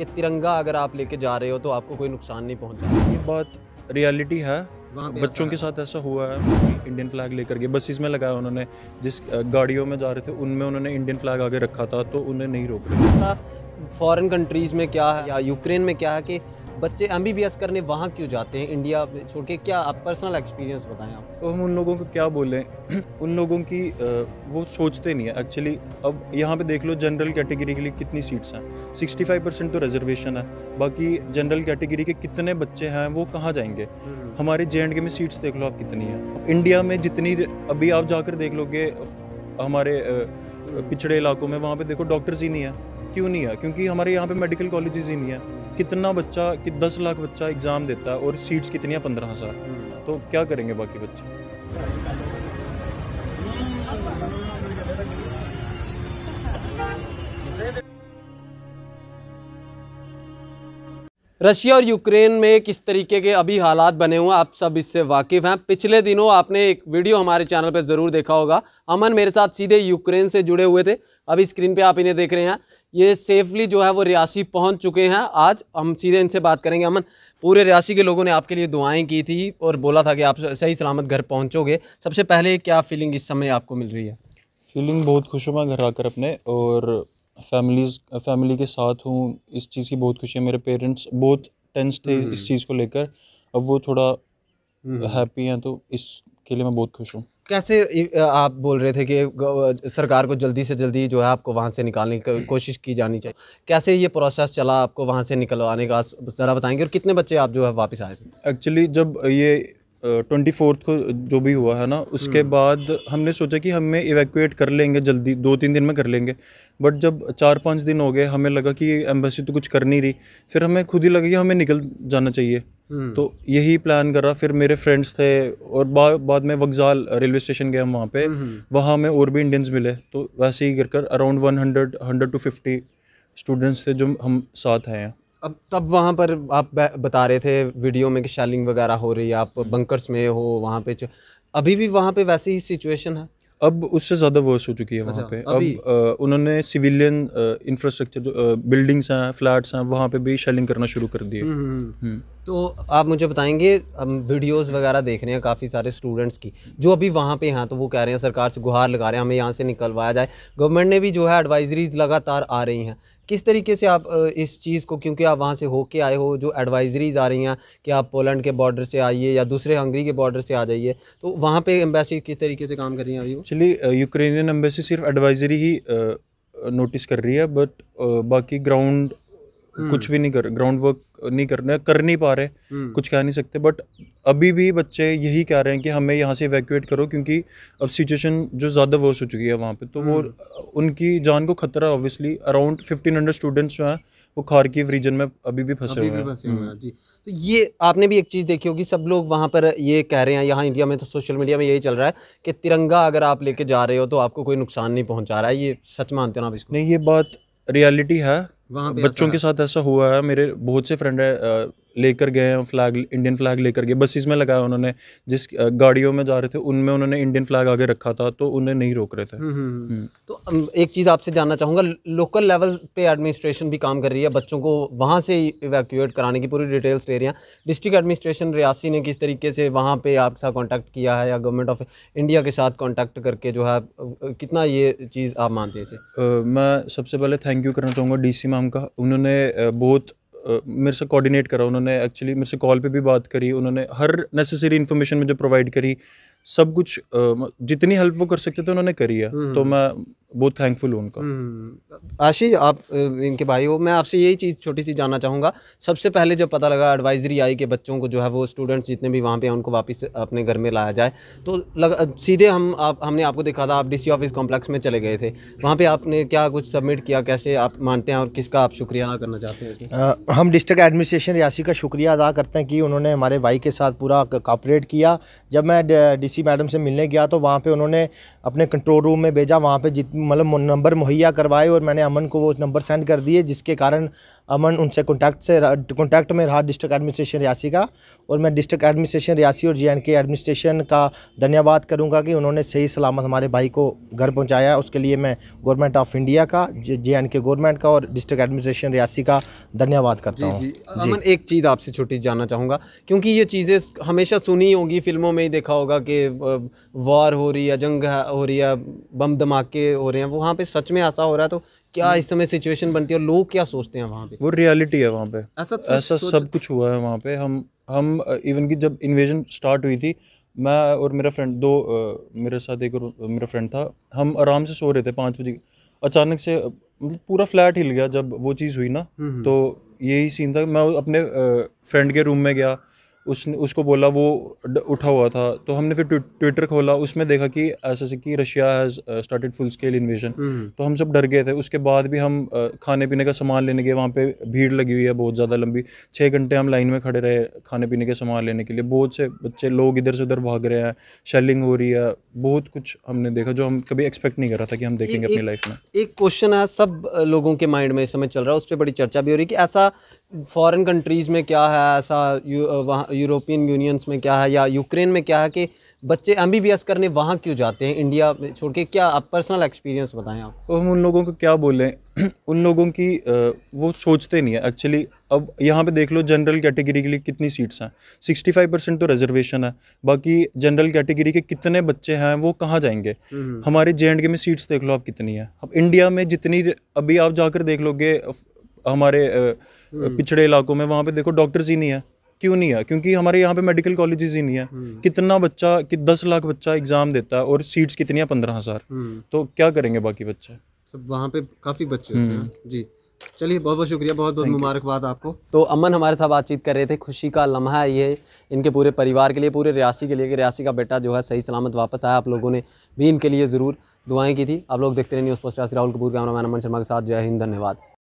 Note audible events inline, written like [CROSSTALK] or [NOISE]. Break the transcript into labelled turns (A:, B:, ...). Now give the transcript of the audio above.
A: कि तिरंगा अगर आप लेके जा रहे हो तो आपको कोई नुकसान नहीं पहुंचा ये बात
B: रियलिटी है
A: बच्चों के
B: साथ ऐसा हुआ है इंडियन फ्लैग लेकर के बसेस में लगाया उन्होंने जिस गाड़ियों में जा रहे थे उनमें उन्होंने इंडियन फ्लैग आगे रखा था तो उन्हें नहीं रोक रहे ऐसा
A: फॉरेन कंट्रीज़ में क्या है या यूक्रेन में क्या है कि बच्चे एम करने वहाँ क्यों जाते हैं इंडिया छोड़ के क्या आप पर्सनल एक्सपीरियंस बताएं आप
B: तो हम उन लोगों को क्या बोलें [CLEARS THROAT] उन लोगों की वो सोचते नहीं है एक्चुअली अब यहाँ पे देख लो जनरल कैटेगरी के लिए कितनी सीट्स हैं 65 परसेंट तो रिजर्वेशन है बाकी जनरल कैटेगरी के कितने बच्चे हैं वो कहाँ जाएंगे हम्म। हमारे जे एंड के में सीट्स देख लो आप कितनी है इंडिया में जितनी अभी आप जाकर देख लोगे हमारे पिछड़े इलाकों में वहाँ पे देखो डॉक्टर्स ही नहीं है क्यों नहीं है क्योंकि हमारे यहाँ पे मेडिकल कॉलेजेस ही नहीं है कितना बच्चा कि दस लाख बच्चा एग्ज़ाम देता है और सीट्स कितनी है पंद्रह हज़ार हम्म। तो क्या करेंगे बाकी बच्चे
A: रशिया और यूक्रेन में किस तरीके के अभी हालात बने हुए हैं आप सब इससे वाकिफ़ हैं पिछले दिनों आपने एक वीडियो हमारे चैनल पर ज़रूर देखा होगा अमन मेरे साथ सीधे यूक्रेन से जुड़े हुए थे अभी स्क्रीन पे आप इन्हें देख रहे हैं ये सेफली जो है वो रियासी पहुंच चुके हैं आज हम सीधे इनसे बात करेंगे अमन पूरे रियासी के लोगों ने आपके लिए दुआएँ की थी और बोला था कि आप सही सलामत घर पहुँचोगे सबसे पहले क्या फीलिंग इस समय आपको मिल रही है फीलिंग बहुत खुश हूँ मैं घर आकर अपने और फैमिलीज फैमिली के साथ हूँ
B: इस चीज़ की बहुत खुशी है मेरे पेरेंट्स बहुत टेंस थे हम्म। इस चीज़ को लेकर अब वो थोड़ा हम्म। हैप्पी हैं तो इसके लिए मैं बहुत खुश हूँ
A: कैसे आप बोल रहे थे कि सरकार को जल्दी से जल्दी जो है आपको वहाँ से निकालने की कोशिश की जानी चाहिए कैसे ये प्रोसेस चला आपको वहाँ से निकलवाने का ज़रा बताएंगे और कितने बच्चे आप जो है वापस आए थे
B: एक्चुअली जब ये ट्वेंटी फोर्थ को जो भी हुआ है ना उसके हम्म। बाद हमने सोचा कि हमें इवैक्यूएट कर लेंगे जल्दी दो तीन दिन में कर लेंगे बट जब चार पाँच दिन हो गए हमें लगा कि एम्बेसी तो कुछ कर नहीं रही फिर हमें खुद ही लगा कि हमें निकल जाना चाहिए हम्म। तो यही प्लान करा फिर मेरे फ्रेंड्स थे और बा, बाद में वगजाल रेलवे स्टेशन गए हम वहाँ पे हम्म, वहाँ हमें और भी इंडियंस मिले तो वैसे ही कर कर around one hundred hundred two fifty students थे जो हम
A: साथ आए हैं अब तब वहाँ पर आप बता रहे थे वीडियो में कि शैलिंग वगैरह हो रही है आप बंकर्स हम्म। में हो वहाँ पे अभी भी वहाँ पे वैसी ही सिचुएशन है अब उससे ज़्यादा वर्स
B: हो चुकी है वहाँ अच्छा, पे अब उन्होंने सिविलियन इंफ्रास्ट्रक्चर जो बिल्डिंग्स हैं फ्लैट्स हैं वहाँ पे भी शेलिंग करना शुरू कर दिए
A: हम्म, हम्म, तो आप मुझे बताएंगे हम वीडियोस वगैरह देख रहे हैं काफ़ी सारे स्टूडेंट्स की जो अभी वहाँ पे हैं तो वो कह रहे हैं सरकार से गुहार लगा रहे हैं हमें यहाँ से निकलवाया जाए गवर्नमेंट ने भी जो है एडवाइजरीज लगातार आ रही हैं किस तरीके से आप इस चीज़ को क्योंकि आप वहाँ से होके आए हो जो एडवाइजरीज आ रही हैं कि आप पोलैंड के बॉर्डर से आइए या दूसरे हंगरी के बॉर्डर से आ जाइए तो वहाँ पर एम्बेसी किस तरीके से काम कर रही है अभी
B: एक्चुअली यूक्रेनियन एम्बेसी सिर्फ एडवाइजरी ही नोटिस कर रही है बट बाकी ग्राउंड हम्म। कुछ भी नहीं कर ग्राउंड वर्क नहीं करना कर नहीं पा रहे हम्म। कुछ कह नहीं सकते बट अभी भी बच्चे यही कह रहे हैं कि हमें यहाँ से इवेक्यूट करो क्योंकि अब सिचुएशन जो ज़्यादा वर्स हो चुकी है वहाँ पे तो वो हम्म। उनकी जान को खतरा obviously around fifteen hundred students जो हैं वो खारकीव रीजन में अभी भी फंसे हुए हैं हम्म।
A: जी तो ये आपने भी एक चीज़ देखी होगी सब लोग वहाँ पर ये कह रहे हैं यहाँ इंडिया में तो सोशल मीडिया में यही चल रहा है कि तिरंगा अगर आप लेके जा रहे हो तो आपको कोई नुकसान नहीं पहुँचा रहा है ये सच मानते हो ना आप
B: इसको नहीं ये बात रियलिटी है वहाँ बच्चों के साथ ऐसा हुआ है मेरे बहुत से फ्रेंड है लेकर गए हैं फ्लैग इंडियन फ्लैग लेकर गए बसेस में लगाया उन्होंने जिस गाड़ियों में जा रहे थे उनमें उन्होंने इंडियन फ्लैग आगे रखा था तो उन्हें नहीं रोक रहे थे हम्म, हम्म, हम्म।
A: तो एक चीज़ आपसे जानना चाहूँगा लोकल लेवल पे एडमिनिस्ट्रेशन भी काम कर रही है बच्चों को वहाँ से इवैक्यूएट कराने की पूरी डिटेल्स ले रही हैं डिस्ट्रिक्ट एडमिनिस्ट्रेशन रियासी ने किस तरीके से वहाँ पर आपके साथ कॉन्टैक्ट किया है या गवर्नमेंट ऑफ इंडिया के साथ कॉन्टैक्ट करके जो है कितना ये चीज़ आप मानते हैं इसे
B: मैं सबसे पहले थैंक यू करना चाहूँगा डी मैम का उन्होंने बहुत मेरे से कोऑर्डिनेट करा उन्होंने एक्चुअली मेरे से कॉल पे भी बात करी उन्होंने हर नेसेसरी इन्फॉर्मेशन मुझे प्रोवाइड करी सब कुछ जितनी हेल्प वो कर सकते थे उन्होंने करी है हम्म। तो मैं बहुत थैंकफुल हूँ उनका हम्म।
A: आशीष आप इनके भाई हो मैं आपसे यही चीज़ छोटी सी जानना चाहूँगा सबसे पहले जब पता लगा एडवाइजरी आई कि बच्चों को जो है वो स्टूडेंट्स जितने भी वहाँ पे हैं उनको वापस अपने घर में लाया जाए तो लग, सीधे हम आप हमने आपको देखा था आप सी ऑफिस कॉम्प्लेक्स में चले गए थे वहाँ पर आपने क्या कुछ सबमिट किया कैसे आप मानते हैं और किसका आप शुक्रिया अदा करना चाहते हैं हम डिस्ट्रिक्ट एडमिनिस्ट्रेशन रियासी का शुक्रिया अदा करते हैं कि उन्होंने हमारे भाई के साथ पूरा कॉपरेट किया जब मैं डी मैडम से मिलने गया तो वहाँ पर उन्होंने अपने कंट्रोल रूम में भेजा वहाँ पर जितनी मतलब नंबर मुहैया करवाए और मैंने अमन को वो नंबर सेंड कर दिए जिसके कारण अमन उनसे कॉन्टैक्ट से कॉन्टैक्ट में रहा डिस्ट्रिक्ट एडमिनिस्ट्रेशन रियासी का और मैं डिस्ट्रिक्ट एडमिनिस्ट्रेशन रियासी और के एडमिनिस्ट्रेशन का धन्यवाद करूंगा कि उन्होंने सही सलामत हमारे भाई को घर पहुंचाया उसके लिए मैं गवर्नमेंट ऑफ इंडिया का जे एंड के गवर्नमेंट का और डिस्ट्रिक्ट एडमिनिस्ट्रेशन रियासी का धन्यवाद करता हूँ जी, अमन एक चीज़ आपसे छोटी जानना चाहूँगा क्योंकि ये चीज़ें हमेशा सुनी होगी फिल्मों में ही देखा होगा कि वॉर हो रही है जंग हो रही है बम धमाके हो रहे हैं वहाँ पे सच में ऐसा हो रहा है तो क्या हम्म। इस समय सिचुएशन बनती है और लोग क्या सोचते हैं वहाँ पे वो
B: रियलिटी है वहाँ पे ऐसा ऐसा सब कुछ हुआ है वहाँ पे हम हम इवन की जब इन्वेजन स्टार्ट हुई थी मैं और मेरा फ्रेंड दो मेरे साथ एक और मेरा फ्रेंड था हम आराम से सो रहे थे पाँच बजे अचानक से मतलब पूरा फ्लैट हिल गया जब वो चीज़ हुई ना हम्म, हम्म। तो यही सीन था मैं अपने फ्रेंड के रूम में गया उसने उसको बोला वो उठा हुआ था तो हमने फिर ट्विटर खोला उसमें देखा कि ऐसे ऐसे कि Russia has started full scale invasion तो हम सब डर गए थे उसके बाद भी हम uh, खाने पीने का सामान लेने गए वहाँ पे भीड़ लगी हुई है बहुत ज़्यादा लंबी छः घंटे हम लाइन में खड़े रहे खाने पीने के सामान लेने के लिए बहुत से बच्चे लोग इधर से उधर भाग रहे हैं शेलिंग हो रही है बहुत कुछ हमने देखा जो हम कभी एक्सपेक्ट नहीं कर रहा था कि हम देखेंगे अपनी लाइफ में
A: एक क्वेश्चन है सब लोगों के माइंड में इस समय चल रहा है उस पर बड़ी चर्चा भी हो रही है कि ऐसा फॉरेन कंट्रीज़ में क्या है ऐसा यू, वहाँ यूरोपियन यूनियंस में क्या है या यूक्रेन में क्या है कि बच्चे एम बी बी एस करने वहाँ क्यों जाते हैं इंडिया में छोड़ के क्या आप पर्सनल एक्सपीरियंस बताएं आप
B: तो हम उन लोगों को क्या बोलें [CLEARS THROAT] उन लोगों की वो सोचते नहीं है एक्चुअली अब यहाँ पे देख लो जनरल कैटेगरी के लिए कितनी सीट्स हैं फाइव परसेंट तो रिजर्वेशन है बाकी जनरल कैटेगरी के कितने बच्चे हैं वो कहाँ जाएंगे हम्म। हमारे जे एंड के में सीट्स देख लो आप कितनी है अब इंडिया में जितनी अभी आप जाकर देख लोगे हमारे हम्म। पिछड़े इलाकों में वहाँ पे देखो डॉक्टर्स ही नहीं है क्यों नहीं है क्योंकि हमारे यहाँ पे मेडिकल कॉलेजेस ही नहीं है हम्म। कितना बच्चा कि दस लाख बच्चा एग्जाम देता है और सीट्स कितनी है पंद्रह हज़ार हम्म। तो क्या करेंगे बाकी बच्चे
A: सब वहाँ पे काफ़ी बच्चे होते हैं जी चलिए बहुत बहुत शुक्रिया बहुत बहुत मुबारकबाद आपको तो अमन हमारे साथ बातचीत कर रहे थे खुशी का लम्हा ये इनके पूरे परिवार के लिए पूरे रियासी के लिए कि रियासी का बेटा जो है सही सलामत वापस आया आप लोगों ने भी इनके लिए ज़रूर दुआएं की थी आप लोग देखते रहे news post Rahul Kapoor cameraman Aman Sharma के साथ जय हिंद धन्यवाद